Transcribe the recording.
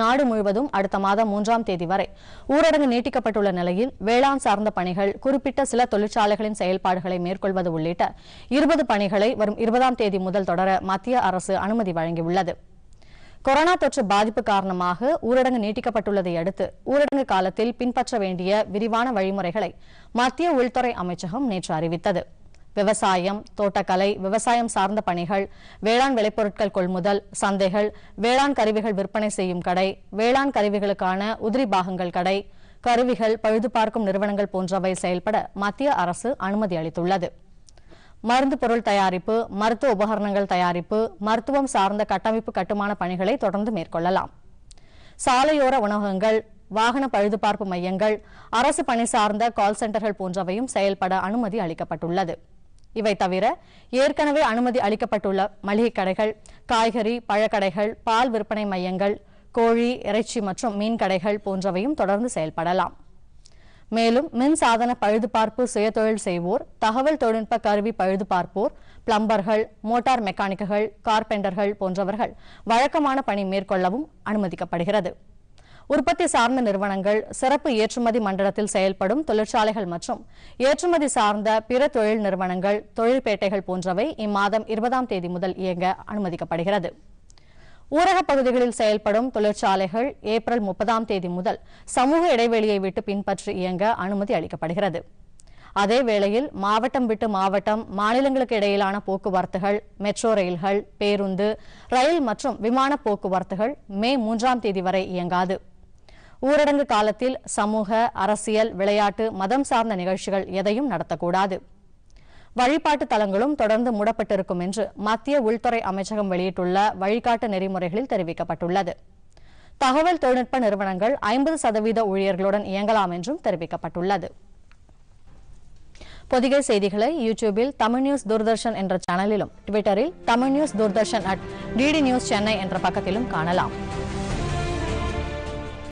நாடு முழுவதும் அடுத்த மாதம் மூன்றாம் தேதி வரை ஊரடங்கு நீட்டிக்கப்பட்டுள்ள நிலையில் வேளாண் சார்ந்த பணிகள் குறிப்பிட்ட சில தொழிற்சாலைகளின் செயல்பாடுகளை மேற்கொள்வது உள்ளிட்ட இருபது பணிகளை வரும் இருபதாம் தேதி முதல் தொடர மத்திய அரசு அனுமதி வழங்கியுள்ளது கொரோனா தொற்று பாதிப்பு காரணமாக ஊரடங்கு நீட்டிக்கப்பட்டுள்ளதை அடுத்து ஊரடங்கு காலத்தில் பின்பற்ற வேண்டிய விரிவான வழிமுறைகளை மத்திய உள்துறை அமைச்சகம் நேற்று அறிவித்தது விவசாயம் தோட்டக்கலை விவசாயம் சார்ந்த பணிகள் வேளாண் விளைபொருட்கள் கொள்முதல் சந்தைகள் வேளாண் கருவிகள் விற்பனை செய்யும் கடை வேளாண் கருவிகளுக்கான உதிரி பாகங்கள் கடை கருவிகள் பழுது பார்க்கும் நிறுவனங்கள் போன்றவை செயல்பட மத்திய அரசு அனுமதி அளித்துள்ளது மருந்து பொருள் தயாரிப்பு மருத்துவ உபகரணங்கள் தயாரிப்பு மருத்துவம் சார்ந்த கட்டமைப்பு கட்டுமான பணிகளை தொடர்ந்து மேற்கொள்ளலாம் சாலையோர உணவகங்கள் வாகன பழுதுபார்ப்பு மையங்கள் அரசு பணி சார்ந்த கால் சென்டர்கள் போன்றவையும் செயல்பட அனுமதி அளிக்கப்பட்டுள்ளது இவை தவிர ஏற்கனவே அனுமதி அளிக்கப்பட்டுள்ள மளிகை கடைகள் காய்கறி பழக்கடைகள் பால் விற்பனை மையங்கள் கோழி இறைச்சி மற்றும் மீன் கடைகள் போன்றவையும் தொடர்ந்து செயல்படலாம் மேலும் மின் சாதன பழுதுபார்ப்பு சுயதொழில் செய்வோர் தகவல் தொழில்நுட்ப கருவி பழுதுபார்ப்போர் பிளம்பர்கள் மோட்டார் மெக்கானிக்குகள் கார்பெண்டர்கள் போன்றவர்கள் வழக்கமான பணி மேற்கொள்ளவும் அனுமதிக்கப்படுகிறது உற்பத்தி சார்ந்த நிறுவனங்கள் சிறப்பு ஏற்றுமதி மண்டலத்தில் செயல்படும் தொழிற்சாலைகள் மற்றும் ஏற்றுமதி சார்ந்த பிற தொழில் நிறுவனங்கள் தொழில்பேட்டைகள் போன்றவை இம்மாதம் இருபதாம் தேதி முதல் இயங்க அனுமதிக்கப்படுகிறது ஊரகப் பகுதிகளில் செயல்படும் தொழிற்சாலைகள் ஏப்ரல் முப்பதாம் தேதி முதல் சமூக இடைவெளியை விட்டு பின்பற்றி இயங்க அனுமதி அளிக்கப்படுகிறது அதே வேளையில் மாவட்டம் விட்டு மாவட்டம் மாநிலங்களுக்கு இடையிலான போக்குவரத்துகள் மெட்ரோ ரயில்கள் பேருந்து ரயில் மற்றும் விமான போக்குவரத்துகள் மே மூன்றாம் தேதி வரை இயங்காது ஊரடங்கு காலத்தில் சமூக அரசியல் விளையாட்டு மதம் சார்ந்த நிகழ்ச்சிகள் எதையும் நடத்தக்கூடாது வழிபாட்டு தலங்களும் தொடர்ந்து மூடப்பட்டிருக்கும் என்று மத்திய உள்துறை அமைச்சகம் வெளியிட்டுள்ள வழிகாட்டு நெறிமுறைகளில் தெரிவிக்கப்பட்டுள்ளது தகவல் தொழில்நுட்ப நிறுவனங்கள் ஐம்பது சதவீத ஊழியர்களுடன் இயங்கலாம் என்றும் தெரிவிக்கப்பட்டுள்ளது பொதிகை செய்திகளை யூடியூபில் தமிழ் நியூஸ் தூர்தர்ஷன் என்ற சேனலிலும் ட்விட்டரில் Tamil news Doordarshan at DD news Chennai என்ற பக்கத்திலும் காணலாம்